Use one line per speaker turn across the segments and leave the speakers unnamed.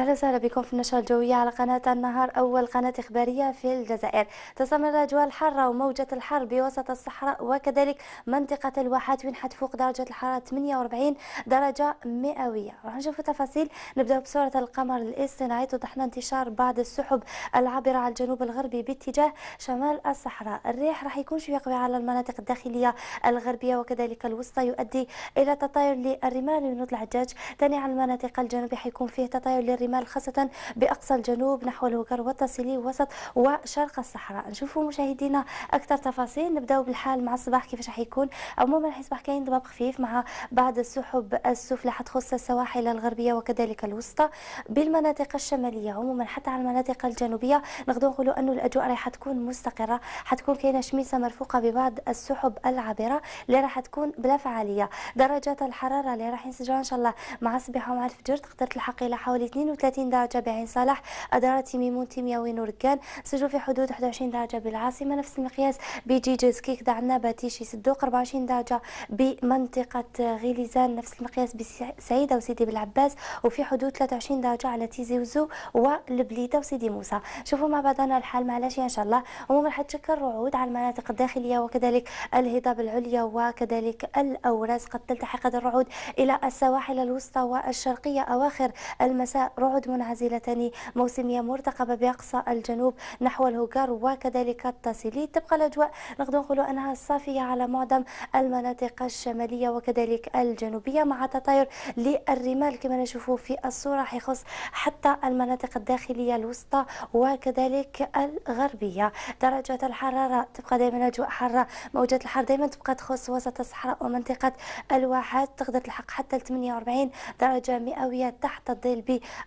أهلا وسهلا بكم في النشرة الجوية على قناة النهار أول قناة إخبارية في الجزائر تستمر الأجواء الحارة وموجة الحر بوسط الصحراء وكذلك منطقة الواحات وين حتفوق درجة الحرارة 48 درجة مئوية راح نشوف تفاصيل نبدأ بصورة القمر الاصطناعي توضح لنا انتشار بعض السحب العابرة على الجنوب الغربي باتجاه شمال الصحراء الريح راح يكون شوية قوي على المناطق الداخلية الغربية وكذلك الوسطى يؤدي إلى تطاير للرمال ونطلع العجاج ثاني على المناطق الجنوبية حيكون فيه تطاير للرمال الرمال خاصة بأقصى الجنوب نحو الوكر والتصلي وسط وشرق الصحراء نشوفوا مشاهدينا أكثر تفاصيل نبداو بالحال مع الصباح كيفاش راح يكون عموما راح يصبح كاين ضباب خفيف مع بعض السحب السفلى حتخص السواحل الغربية وكذلك الوسطى بالمناطق الشمالية عموما حتى على المناطق الجنوبية نقدر نقولوا أنه الأجواء راح تكون مستقرة حتكون كاينة شميسة مرفوقة ببعض السحب العابرة اللي راح تكون بلا فعالية درجات الحرارة اللي راح ينسجلها إن شاء الله مع الصباح ومع الفجر تقدر تلحق إلى حوالي 22 30 درجة بعين صالح أدارة ميمون تيميا ونوركان سجل في حدود 21 درجة بالعاصمة نفس المقياس بجيجز كيك دعنا باتيشي صدوق 24 درجة بمنطقة غليزان نفس المقياس بسعيدة وسيدي بالعباس وفي حدود 23 درجة على تيزي وزو والبليدة وسيدي موسى شوفوا مع بعضنا الحال مع العشية إن شاء الله عموما حتشكل رعود على المناطق الداخلية وكذلك الهضاب العليا وكذلك الأوراس قد تلتحق الرعود إلى السواحل الوسطى والشرقية أواخر المساء رعد منعزلتان موسمية مرتقبة بأقصى الجنوب نحو الهجار وكذلك التاسيلي تبقى الأجواء نقدر نقول أنها صافية على معظم المناطق الشمالية وكذلك الجنوبية مع تطاير للرمال كما نشوفه في الصورة حيخص حتى المناطق الداخلية الوسطى وكذلك الغربية درجة الحرارة تبقى دائما أجواء حارة موجات الحر دائما تبقى تخص وسط الصحراء ومنطقة الواحات تقدر تلحق حتى 48 درجة مئوية تحت الظل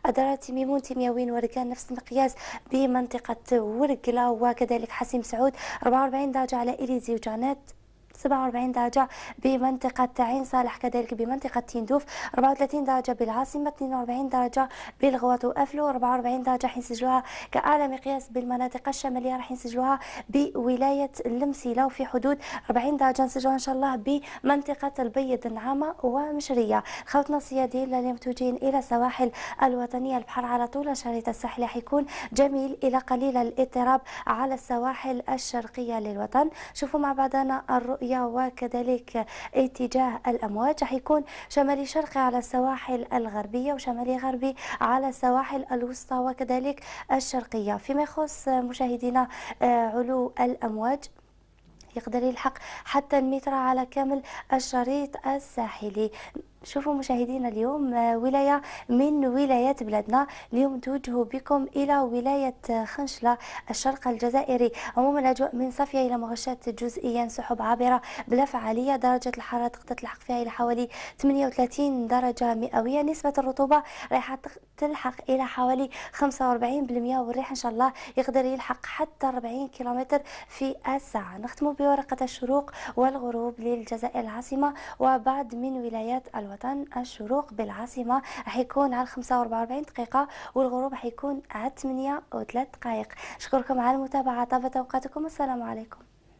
أدارت ميمون تيمياوين ورقان نفس المقياس بمنطقة ورقلة وكذلك حسيم سعود 44 درجة على إليزي وجانات 47 درجة بمنطقة عين صالح كذلك بمنطقة تندوف 34 درجة بالعاصمة 42 درجة بالغوات وأفلو 44 درجة حنسجلوها كأعلى مقياس بالمناطق الشمالية راح نسجلوها بولاية المسيلة وفي حدود 40 درجة نسجلوها إن شاء الله بمنطقة البيض النعامة ومشرية خوتنا الصيادين اللي متوجهين إلى سواحل الوطنية البحر على طول شريط الساحل راح يكون جميل إلى قليل الاضطراب على السواحل الشرقية للوطن شوفوا مع بعضنا الرؤية الجوية وكذلك اتجاه الأمواج حيكون شمالي شرقي على السواحل الغربية وشمالي غربي على السواحل الوسطى وكذلك الشرقية فيما يخص مشاهدينا آه، علو الأمواج يقدر يلحق حتى المتر على كامل الشريط الساحلي شوفوا مشاهدينا اليوم آه، ولاية من ولايات بلادنا اليوم توجه بكم إلى ولاية آه، خنشلة الشرق الجزائري عموما الأجواء من صافية إلى مغشات جزئيا سحب عابرة بلا فعالية درجة الحرارة تقدر تلحق فيها إلى حوالي 38 درجة مئوية نسبة الرطوبة رايحة تلحق إلى حوالي 45% والريح إن شاء الله يقدر يلحق حتى 40 كيلومتر في الساعة نختم بورقة الشروق والغروب للجزائر العاصمة وبعد من ولايات الوطن الوطن الشروق بالعاصمه راح يكون على 45 دقيقه والغروب راح يكون على 8 و3 دقائق نشكركم على المتابعه طابت اوقاتكم السلام عليكم